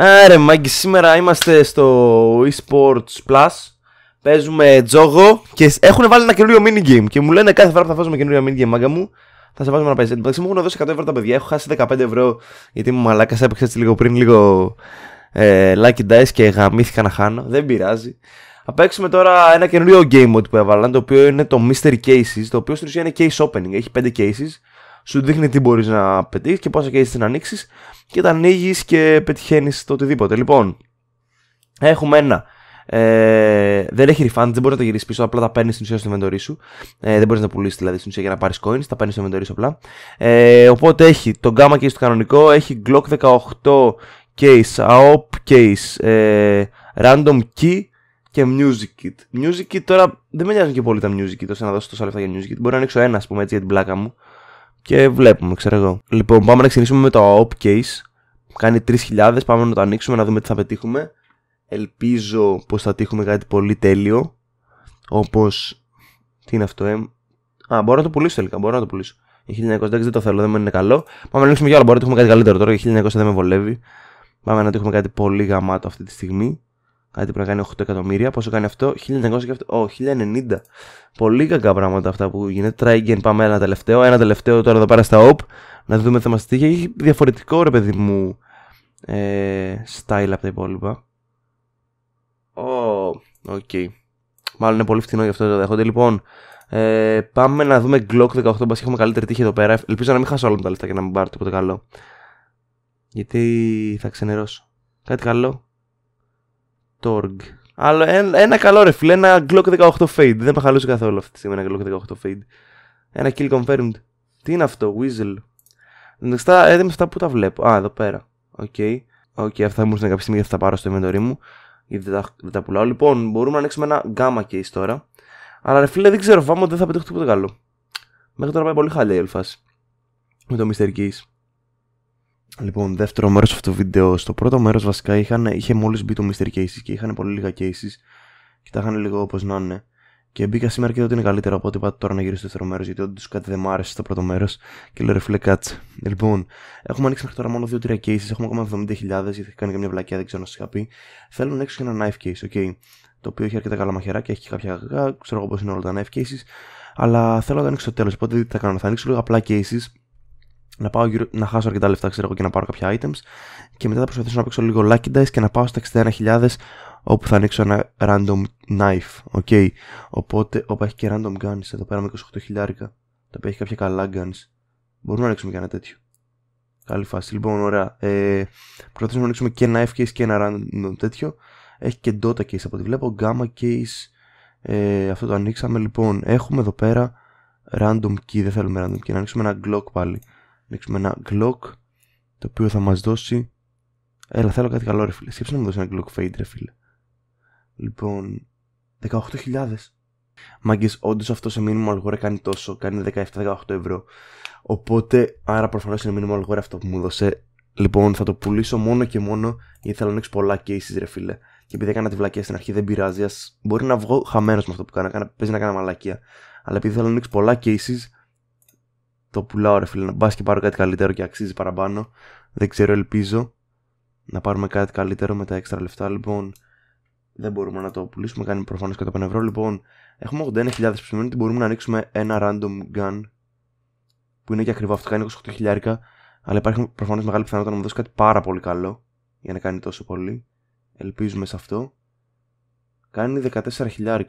Άρε Μάγκη, σήμερα είμαστε στο eSports Plus Παίζουμε τζόγο και έχουν βάλει ένα καινούριο minigame Και μου λένε κάθε φορά που θα βάζουμε καινούριο minigame μάγκα μου Θα σε βάζουμε να παίζεις Εντάξει μου έχουν δώσει 100 ευρώ τα παιδιά, έχω χάσει 15 ευρώ Γιατί μου μαλάκας έπαιξε έτσι λίγο πριν λίγο ε, Lucky Dice και γαμήθηκα να χάνω Δεν πειράζει θα παίξουμε τώρα ένα καινούριο game mode που έβαλαν, το οποίο είναι το Mystery Cases, το οποίο στην ουσία είναι case opening. Έχει 5 cases σου δείχνει τι μπορείς να πετύχεις και πόσα και να ανοίξεις και τα ανοίγεις και πετυχαίνεις το οτιδήποτε. Λοιπόν, έχουμε ένα. Ε, δεν έχει refund, δεν μπορείς να τα γυρίσεις πίσω, απλά τα παίρνεις στην ουσία στο inventory σου. Ε, δεν μπορείς να πουλήσεις δηλαδή στην ουσία για να πάρεις coins, τα παίρνεις στο inventory σου απλά. Ε, οπότε έχει το gamma case το κανονικό, έχει Glock 18 case, AOP case, ε, random key και music kit. Music kit τώρα δεν με νοιάζουν και πολύ τα music kit, ώστε να δώσω τόσα λεφτά για music kit. Μπορεί να ανοίξω ένα, ας πούμε, έτσι για την πλάκα μου και βλέπουμε, ξέρω εγώ. Λοιπόν, πάμε να ξεκινήσουμε με το op case. Κάνει 3.000, πάμε να το ανοίξουμε να δούμε τι θα πετύχουμε. Ελπίζω πως θα τύχουμε κάτι πολύ τέλειο. Όπως... Τι είναι αυτό, ε? Α, μπορώ να το πουλήσω τελικά, μπορώ να το πουλήσω. Η δεν το θέλω, δεν μου είναι καλό. Πάμε να ανοίξουμε κι άλλο, μπορεί να έχουμε κάτι καλύτερο τώρα. Η 1900 δεν με βολεύει. Πάμε να το έχουμε κάτι πολύ γαμάτο αυτή τη στιγμή. Κάτι πρέπει να κάνει 8 εκατομμύρια. Πόσο κάνει αυτό, 1900 και αυτό. Ω, 1090. Πολύ κακά πράγματα αυτά που γίνεται. Try πάμε ένα τελευταίο. Ένα τελευταίο τώρα εδώ πέρα στα OP. Να δούμε θα μα τύχει. Έχει διαφορετικό ρε παιδί μου ε, style από τα υπόλοιπα. Ω, οκ. Okay. Μάλλον είναι πολύ φθηνό γι' αυτό το δέχονται. Λοιπόν, ε, πάμε να δούμε Glock 18. Μπας έχουμε καλύτερη τύχη εδώ πέρα. Ελπίζω να μην χάσω όλα τα λεφτά και να μην πάρω τίποτα καλό. Γιατί θα ξενερώσω. Κάτι καλό. Torg. Αλλά ένα, ένα καλό ρε φίλε, ένα Glock 18 Fade. Δεν με χαλούσε καθόλου αυτή τη στιγμή ένα Glock 18 Fade. Ένα Kill Confirmed. Τι είναι αυτό, Weasel. Στα, ε, αυτά που τα βλέπω. Α, εδώ πέρα. Οκ. Okay. okay. αυτά μου ήρθαν κάποια στιγμή γιατί θα τα πάρω στο inventory μου. Γιατί δεν τα, τα πουλάω. Λοιπόν, μπορούμε να ανοίξουμε ένα γκάμα case τώρα. Αλλά ρε φίλε, δεν ξέρω, φάμε ότι δεν θα πετύχω τίποτα καλό. Μέχρι τώρα πάει πολύ χαλιά η Με το Mr. Case. Λοιπόν, δεύτερο μέρος αυτού του βίντεο. Στο πρώτο μέρος βασικά είχαν, είχε μόλις μπει το Mister Cases και είχαν πολύ λίγα cases και τα είχαν λίγο όπως να είναι. Και μπήκα σήμερα και είδα ότι είναι καλύτερα, οπότε πάτε τώρα να γυρίσω στο δεύτερο μέρος, γιατί όντως κάτι δεν μ' άρεσε στο πρώτο μέρος. Και λέω ρε φίλε, κάτσε. Λοιπόν, έχουμε ανοίξει μέχρι τώρα μόνο 2-3 cases, έχουμε ακόμα 70.000, γιατί έχει κάνει και μια βλακιά, δεν ξέρω να σας είχα πει. Θέλω να έξω και ένα knife case, ok. Το οποίο έχει αρκετά καλά και έχει και κάποια κακά, ξέρω εγώ πώς είναι όλα τα knife cases. Αλλά θέλω να το ανοίξω στο τέλος, οπότε τι θα κάνω, θα ανοίξω λίγο απλά cases να, πάω γύρω, να χάσω αρκετά λεφτά ξέρω εγώ και να πάρω κάποια items και μετά θα προσπαθήσω να παίξω λίγο lucky dice και να πάω στα 61.000 όπου θα ανοίξω ένα random knife, ok. Οπότε, οπα έχει και random guns εδώ πέρα με 28.000 τα οποία έχει κάποια καλά guns. Μπορούμε να ανοίξουμε και ένα τέτοιο. Καλή φάση. Λοιπόν, ωραία. Ε, προσπαθήσουμε να ανοίξουμε και ένα case και ένα random τέτοιο. Έχει και Dota case από ό,τι βλέπω. Gamma case. Ε, αυτό το ανοίξαμε. Λοιπόν, έχουμε εδώ πέρα random key. Δεν θέλουμε random key. Να ανοίξουμε ένα Glock πάλι ανοίξουμε ένα Glock το οποίο θα μας δώσει έλα θέλω κάτι καλό ρε φίλε σκέψτε να μου δώσει ένα Glock Fade ρε φίλε λοιπόν 18.000 Μάγκε, όντως αυτό σε μήνυμα αλγορα κάνει τόσο, κάνει 17-18 ευρώ. Οπότε, άρα προφανώς είναι μήνυμα αλγορά αυτό που μου δώσε. Λοιπόν, θα το πουλήσω μόνο και μόνο γιατί θέλω να ανοίξω πολλά cases, ρε φίλε. Και επειδή έκανα τη βλακία στην αρχή, δεν πειράζει. Ας... Μπορεί να βγω χαμένος με αυτό που κάνω. Παίζει να κάνω μαλακία. Αλλά επειδή θέλω να ανοίξω πολλά cases, το πουλάω ρε φίλε, να μπας και πάρω κάτι καλύτερο και αξίζει παραπάνω. Δεν ξέρω, ελπίζω να πάρουμε κάτι καλύτερο με τα έξτρα λεφτά. Λοιπόν, δεν μπορούμε να το πουλήσουμε, κάνει προφανώς κατά 5 ευρώ. Λοιπόν, έχουμε 81.000 που σημαίνει ότι μπορούμε να ανοίξουμε ένα random gun που είναι και ακριβό. Αυτό κάνει 28.000, αλλά υπάρχει προφανώς μεγάλη πιθανότητα να μου δώσει κάτι πάρα πολύ καλό για να κάνει τόσο πολύ. Ελπίζουμε σε αυτό. Κάνει 14.000.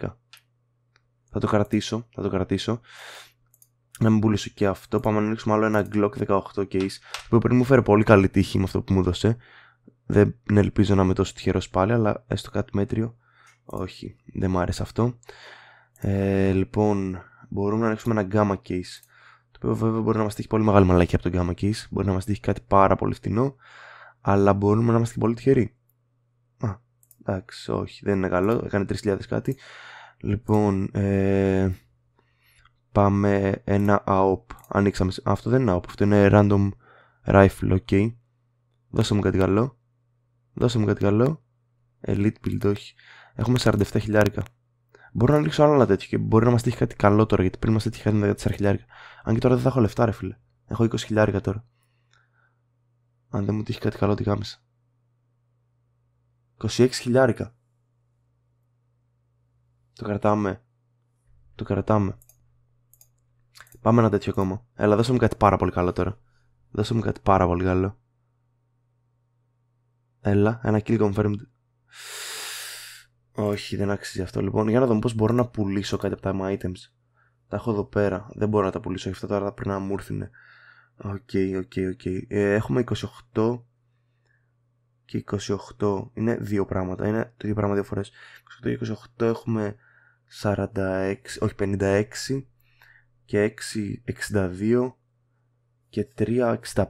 Θα το κρατήσω, θα το κρατήσω να μην πουλήσω και αυτό. Πάμε να ανοίξουμε άλλο ένα Glock 18 case Το οποίο πριν μου φέρει πολύ καλή τύχη με αυτό που μου δώσε. Δεν ναι, ελπίζω να είμαι τόσο τυχερός πάλι, αλλά έστω κάτι μέτριο. Όχι, δεν μου άρεσε αυτό. Ε, λοιπόν, μπορούμε να ανοίξουμε ένα Gamma Case. Το οποίο βέβαια μπορεί να μας τύχει πολύ μεγάλη μαλακή από το Gamma Case. Μπορεί να μας τύχει κάτι πάρα πολύ φτηνό. Αλλά μπορούμε να είμαστε και πολύ τυχεροί. Α, εντάξει, όχι, δεν είναι καλό. Έκανε 3.000 κάτι. Λοιπόν, ε, Πάμε ένα AOP. Ανοίξαμε. Αυτό δεν είναι AOP, Αυτό είναι random rifle. Ok. Δώσε μου κάτι καλό. Δώσε μου κάτι καλό. Elite build, όχι. Έχουμε 47 χιλιάρικα. Μπορώ να ανοίξω άλλα τέτοια και μπορεί να μας τύχει κάτι καλό τώρα. Γιατί πριν μας τύχει κάτι 14 χιλιάρικα. Αν και τώρα δεν θα έχω λεφτά, ρε φίλε. Έχω 20 χιλιάρικα τώρα. Αν δεν μου τύχει κάτι καλό, τι κάμισα. 26 χιλιάρικα. Το κρατάμε. Το κρατάμε. Πάμε ένα τέτοιο ακόμα. Έλα, δώσε μου κάτι πάρα πολύ καλό τώρα. Δώσε μου κάτι πάρα πολύ καλό. Έλα, ένα kill confirmed. Όχι, δεν αξίζει αυτό. Λοιπόν, για να δω πώς μπορώ να πουλήσω κάτι από τα items. Τα έχω εδώ πέρα. Δεν μπορώ να τα πουλήσω. Αυτά τώρα πρέπει να μου ήρθουνε. Οκ, οκ, οκ. Ε, έχουμε 28 και 28. Είναι δύο πράγματα. Είναι το ίδιο πράγμα δύο φορές. 28 και 28 έχουμε 46, όχι 56 και 6,62 και 3,65.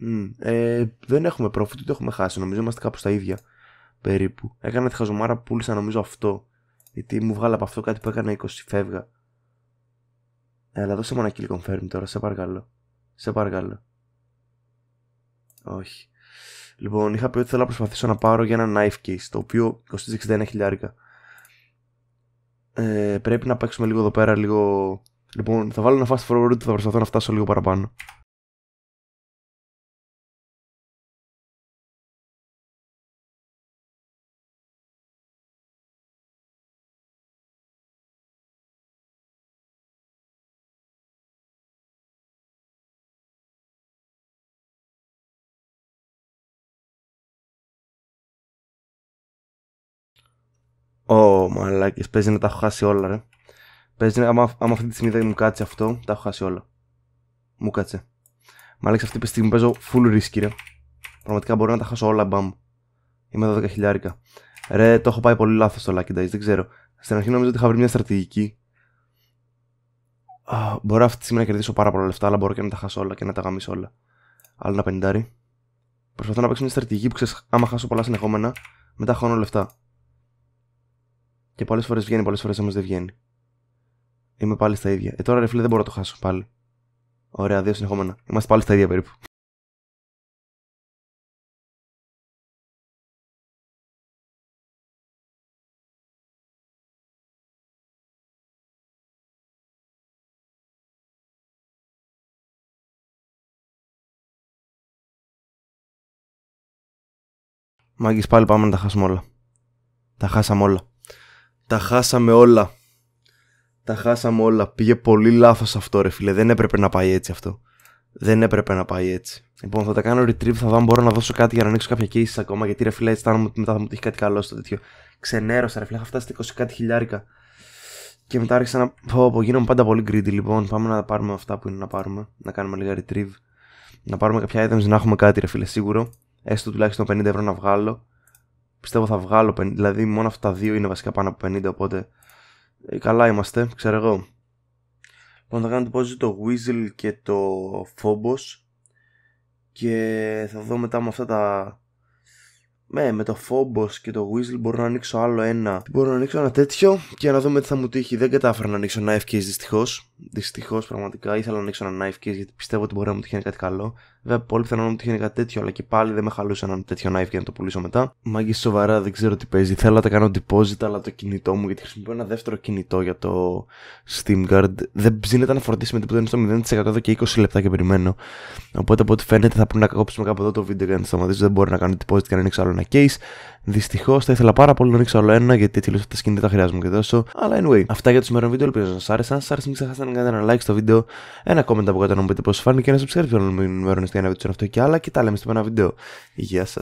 Mm. Ε, δεν έχουμε profit, ούτε έχουμε χάσει. Νομίζω είμαστε κάπου στα ίδια περίπου. Έκανα τη χαζομάρα που πούλησα νομίζω αυτό. Γιατί μου βγάλα από αυτό κάτι που έκανα 20 φεύγα. Έλα, ε, δώσε μου ένα kill confirm τώρα, σε παρακαλώ. Σε παρακαλώ. Όχι. Λοιπόν, είχα πει ότι θέλω να προσπαθήσω να πάρω για ένα knife case, το οποίο κοστίζει 61 χιλιάρικα. Ε, πρέπει να παίξουμε λίγο εδώ πέρα, λίγο Λοιπόν, θα βάλω ένα fast forward και θα προσπαθώ να φτάσω λίγο παραπάνω. Ω, oh, μαλάκες, παίζει να τα έχω χάσει όλα, ρε. Παίζει, άμα, άμα αυτή τη στιγμή δεν μου κάτσει αυτό, τα έχω χάσει όλα. Μου κάτσε. Μ' άλλαξε αυτή τη στιγμή παίζω full risk, ρε. Πραγματικά μπορώ να τα χάσω όλα, μπαμ. Είμαι 12 χιλιάρικα. Ρε, το έχω πάει πολύ λάθος το Lucky Dice, δεν ξέρω. Στην αρχή νομίζω ότι είχα βρει μια στρατηγική. μπορώ αυτή τη στιγμή να κερδίσω πάρα πολλά λεφτά, αλλά μπορώ και να τα χάσω όλα και να τα γαμίσω όλα. Άλλο ένα πενιντάρι. Προσπαθώ να παίξω μια στρατηγική που ξέρεις, άμα χάσω πολλά συνεχόμενα, μετά χάνω λεφτά. Και πολλές φορές βγαίνει, πολλές φορές όμως δεν βγαίνει. Είμαι πάλι στα ίδια. Ε, τώρα ρε φίλε δεν μπορώ να το χάσω πάλι. Ωραία, δύο συνεχόμενα. Είμαστε πάλι στα ίδια περίπου. Μάγκης πάλι πάμε να τα χάσουμε όλα. Τα χάσαμε όλα. Τα χάσαμε όλα τα χάσαμε όλα. Πήγε πολύ λάθος αυτό, ρε φίλε. Δεν έπρεπε να πάει έτσι αυτό. Δεν έπρεπε να πάει έτσι. Λοιπόν, θα τα κάνω retrieve, θα δω αν μπορώ να δώσω κάτι για να ανοίξω κάποια κίνηση ακόμα. Γιατί ρε φίλε, έτσι αισθάνομαι ότι μετά θα μου τύχει κάτι καλό στο τέτοιο. Ξενέρωσα, ρε φίλε, είχα φτάσει 20 κάτι χιλιάρικα. Και μετά άρχισα να. Πω, πω, γίνομαι πάντα πολύ greedy λοιπόν. Πάμε να πάρουμε αυτά που είναι να πάρουμε. Να κάνουμε λίγα retrieve. Να πάρουμε κάποια items, να έχουμε κάτι, ρε φίλε, σίγουρο. Έστω τουλάχιστον 50 ευρώ να βγάλω. Πιστεύω θα βγάλω 50, δηλαδή μόνο αυτά τα δύο είναι βασικά πάνω από 50, οπότε ε, καλά είμαστε, ξέρω εγώ. Λοιπόν, θα κάνω το Weasel και το Phobos και θα δω μετά με αυτά τα με, ναι, με το φόμπο και το Weasel μπορώ να ανοίξω άλλο ένα. Μπορώ να ανοίξω ένα τέτοιο και να δούμε τι θα μου τύχει. Δεν κατάφερα να ανοίξω knife case δυστυχώς. Δυστυχώς πραγματικά ήθελα να ανοίξω ένα knife case γιατί πιστεύω ότι μπορεί να μου τυχαίνει κάτι καλό. Βέβαια, πολύ πιθανό να μου τυχαίνει κάτι τέτοιο, αλλά και πάλι δεν με χαλούσε ένα τέτοιο knife για να το πουλήσω μετά. Μάγκη σοβαρά δεν ξέρω τι παίζει. Θέλω να τα κάνω deposit, αλλά το κινητό μου γιατί χρησιμοποιώ ένα δεύτερο κινητό για το Steam Guard. Δεν ψήνεται να φορτίσει με τίποτα, είναι στο 0% εδώ και 20 λεπτά και περιμένω. Οπότε από ό,τι φαίνεται θα πρέπει να κόψουμε κάπου εδώ το βίντεο για να σταματήσω. Δεν μπορώ να κάνω deposit και να ανοίξω άλλο ένα case. Δυστυχώς θα ήθελα πάρα πολύ να ρίξω άλλο ένα γιατί έτσι τα σκηνή δεν τα χρειάζομαι και τόσο. Αλλά anyway, αυτά για το σημερινό βίντεο. Ελπίζω να σας άρεσε. Αν σας άρεσε, μην ξεχάσετε να κάνετε ένα like στο βίντεο, ένα comment από κάτω να μου πείτε πώς φάνηκε και ένα subscribe για να μην μερών για να βίντεο αυτό και άλλα. Και τα λέμε στο ένα βίντεο. Γεια σας.